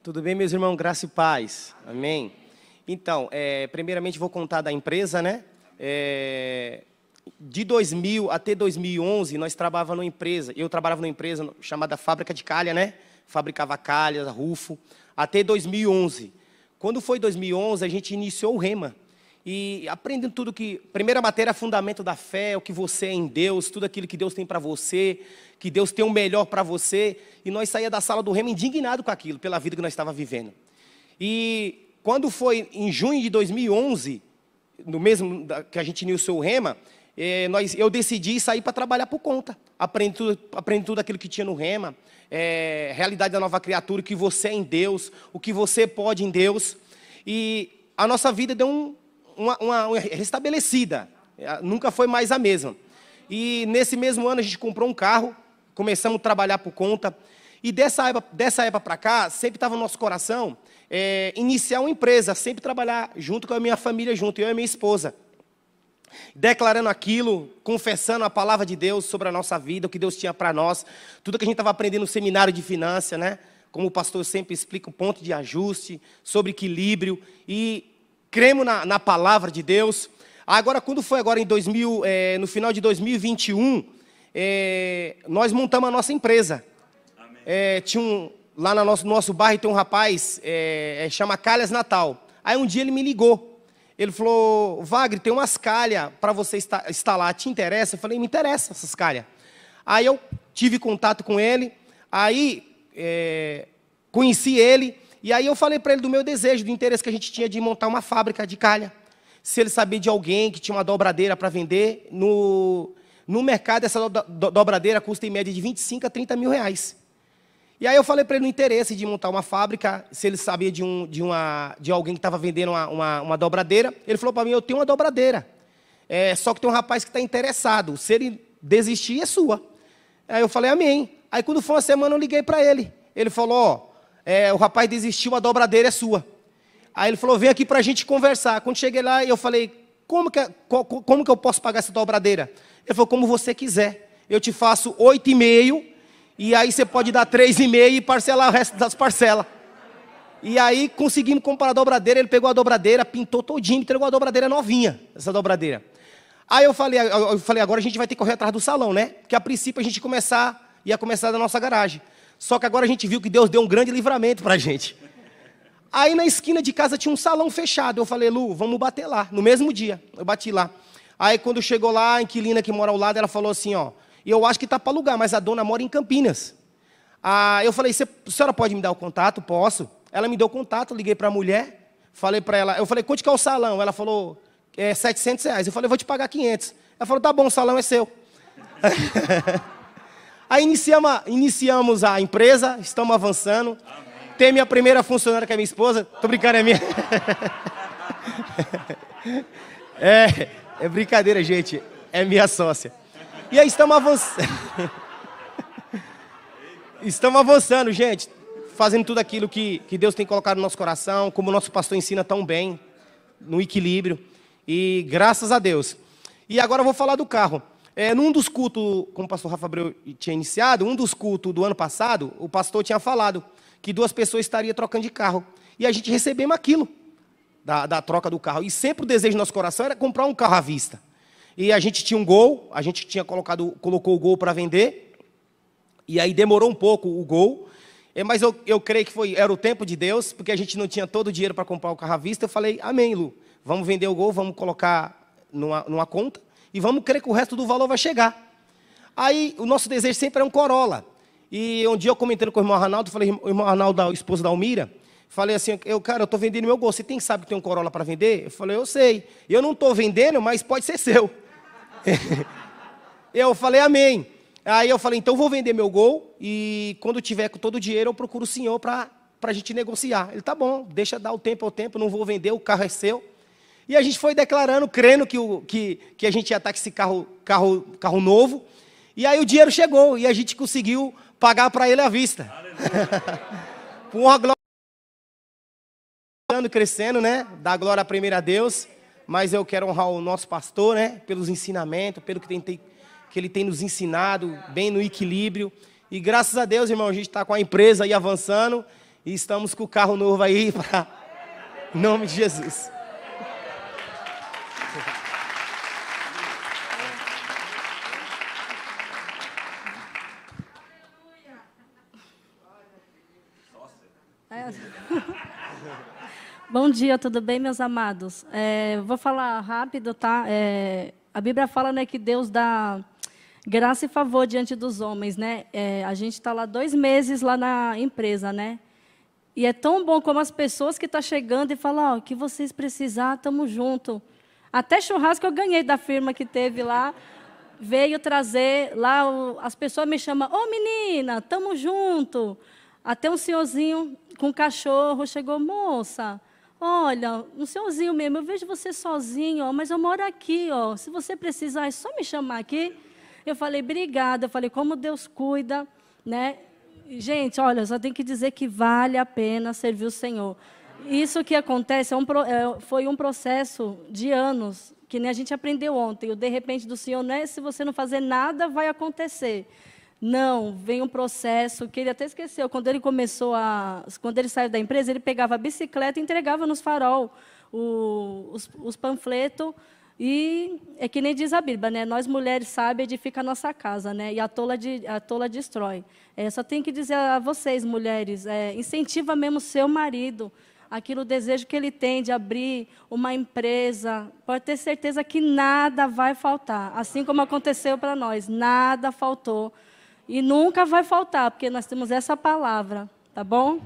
Tudo bem, meus irmãos? Graça e paz. Amém. Então, é, primeiramente vou contar da empresa, né? É, de 2000 até 2011, nós trabalhava numa empresa. Eu trabalhava numa empresa chamada Fábrica de Calha, né? Fabricava calhas, rufo. Até 2011. Quando foi 2011, a gente iniciou o REMA e aprendendo tudo que. Primeira matéria é fundamento da fé, o que você é em Deus, tudo aquilo que Deus tem para você, que Deus tem o melhor para você. E nós saía da sala do remo indignado com aquilo, pela vida que nós estava vivendo. E quando foi em junho de 2011, no mesmo que a gente iniciou o rema, é, nós, eu decidi sair para trabalhar por conta. Aprendi tudo, aprendi tudo aquilo que tinha no Rema, é, realidade da nova criatura, o que você é em Deus, o que você pode em Deus. E a nossa vida deu um, uma, uma, uma restabelecida, é, nunca foi mais a mesma. E nesse mesmo ano a gente comprou um carro, começamos a trabalhar por conta. E dessa época, dessa época para cá, sempre estava no nosso coração é, iniciar uma empresa, sempre trabalhar junto com a minha família, junto, eu e minha esposa. Declarando aquilo, confessando a palavra de Deus sobre a nossa vida, o que Deus tinha para nós, tudo que a gente estava aprendendo no seminário de finanças, né? Como o pastor sempre explica, o ponto de ajuste, sobre equilíbrio. E cremos na, na palavra de Deus. Agora, quando foi agora em 2000, é, eh, no final de 2021, é, eh, nós montamos a nossa empresa. É, tinha um, lá no nosso, nosso bairro tem um rapaz, é, chama Calhas Natal. Aí um dia ele me ligou. Ele falou, Vagre, tem umas calhas para você instalar, te interessa? Eu falei, me interessa essas calhas. Aí eu tive contato com ele, aí conheci ele, e aí eu falei para ele do meu desejo, do interesse que a gente tinha de montar uma fábrica de calha. Se ele sabia de alguém que tinha uma dobradeira para vender, no, no mercado essa do, do, dobradeira custa em média de 25 a 30 mil reais. E aí eu falei para ele o interesse de montar uma fábrica, se ele sabia de, um, de, uma, de alguém que estava vendendo uma, uma, uma, dobradeira. Ele falou para mim, eu tenho uma dobradeira, é, só que tem um rapaz que está interessado, se ele desistir é sua. Aí eu falei, amém. Aí quando foi uma semana eu liguei para ele, ele falou, ó, é, o rapaz desistiu, a dobradeira é sua. Aí ele falou, vem aqui para a gente conversar. Quando cheguei lá, eu falei, como que, como que eu posso pagar essa dobradeira? Ele falou, como você quiser. Eu te faço oito e meio, e aí você pode dar três e meio e parcelar o resto das parcelas. E aí conseguimos comprar a dobradeira, ele pegou a dobradeira, pintou todinho, entregou a dobradeira novinha, essa dobradeira. Aí eu falei, eu falei, agora a gente vai ter que correr atrás do salão, né? Que a princípio a gente começar, ia começar da nossa garagem. Só que agora a gente viu que Deus deu um grande livramento para a gente. Aí na esquina de casa tinha um salão fechado. Eu falei, Lu, vamos bater lá. No mesmo dia, eu bati lá. Aí quando chegou lá, a inquilina que mora ao lado, ela falou assim, ó, e eu acho que tá para alugar, mas a dona mora em Campinas. Ah, eu falei, a senhora pode me dar o contato? Posso. Ela me deu o contato, liguei para a mulher, falei para ela, eu falei, quanto que é o salão? Ela falou, é 700 reais. Eu falei, vou te pagar 500. Ela falou, tá bom, o salão é seu. Aí iniciamos, iniciamos a empresa, estamos avançando. Amém. Tem minha primeira funcionária, que é minha esposa. Tô brincando, é minha. é, é brincadeira, gente. É minha sócia. E aí estamos avançando. estamos avançando, gente. Fazendo tudo aquilo que, que Deus tem colocado no nosso coração, como o nosso pastor ensina tão bem, no equilíbrio. E graças a Deus. E agora eu vou falar do carro. É, num dos cultos, como o pastor Rafa Abreu tinha iniciado, um dos cultos do ano passado, o pastor tinha falado que duas pessoas estariam trocando de carro. E a gente recebemos aquilo da, da troca do carro. E sempre o desejo do nosso coração era comprar um carro à vista. E a gente tinha um gol, a gente tinha colocado, colocou o gol para vender. E aí demorou um pouco o gol. É, mas eu, eu creio que foi, era o tempo de Deus, porque a gente não tinha todo o dinheiro para comprar o carro à vista. Eu falei, amém, Lu. Vamos vender o gol, vamos colocar numa, numa conta e vamos crer que o resto do valor vai chegar. Aí o nosso desejo sempre é um Corolla. E um dia eu comentando com o irmão Arnaldo, falei, o irmão Arnaldo, a esposa da Almira, falei assim, eu, cara, eu estou vendendo meu gol, você tem que saber que tem um Corolla para vender? Eu falei, eu sei. Eu não estou vendendo, mas pode ser seu. eu falei, amém. Aí eu falei, então vou vender meu gol e quando tiver com todo o dinheiro eu procuro o senhor para a gente negociar. Ele, tá bom, deixa dar o tempo ao é tempo, não vou vender, o carro é seu. E a gente foi declarando, crendo que, o, que, que a gente ia estar com esse carro, carro, carro novo. E aí o dinheiro chegou e a gente conseguiu pagar para ele à vista. Com uma glória crescendo, né? Dá glória primeiro a Deus, mas eu quero honrar o nosso pastor, né? Pelos ensinamentos, pelo que, tem, que ele tem nos ensinado, bem no equilíbrio. E graças a Deus, irmão, a gente está com a empresa aí avançando e estamos com o carro novo aí Em nome de Jesus. Bom dia, tudo bem, meus amados? É, vou falar rápido, tá? É, a Bíblia fala né, que Deus dá graça e favor diante dos homens, né? É, a gente está lá dois meses lá na empresa, né? E é tão bom como as pessoas que estão tá chegando e falam, ó, oh, o que vocês precisar, estamos junto. Até churrasco eu ganhei da firma que teve lá. Veio trazer lá, as pessoas me chamam, ô oh, menina, estamos junto. Até um senhorzinho, com o cachorro, chegou, moça, olha, um senhorzinho mesmo, eu vejo você sozinho, ó, mas eu moro aqui, ó, se você precisar, é só me chamar aqui. Eu falei, obrigada, eu falei, como Deus cuida, né? Gente, olha, só tem que dizer que vale a pena servir o Senhor. Isso que acontece é um, é, foi um processo de anos, que nem a gente aprendeu ontem. O de repente do Senhor não é se você não fazer nada, vai acontecer. Não, vem um processo que ele até esqueceu. Quando ele começou a. Quando ele saiu da empresa, ele pegava a bicicleta e entregava nos farol o, os, os panfletos. E é que nem diz a Bíblia, né? Nós mulheres sábias edifica a nossa casa, né? E a tola, de, a tola destrói. É, só tem que dizer a vocês, mulheres, é, incentiva mesmo seu marido aquilo desejo que ele tem de abrir uma empresa, pode ter certeza que nada vai faltar. Assim como aconteceu para nós, nada faltou e nunca vai faltar, porque nós temos essa palavra, tá bom?